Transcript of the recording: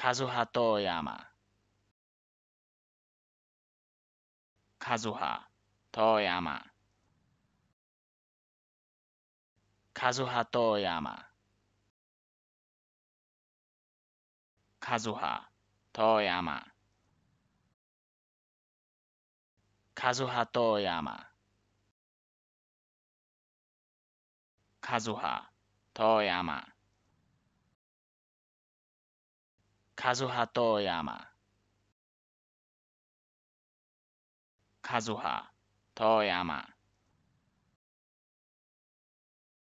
かずはとやま。かずはとやま。かずはとやま。かずはとやま。かずはとやま。かずはとやま。かずはとやまかやま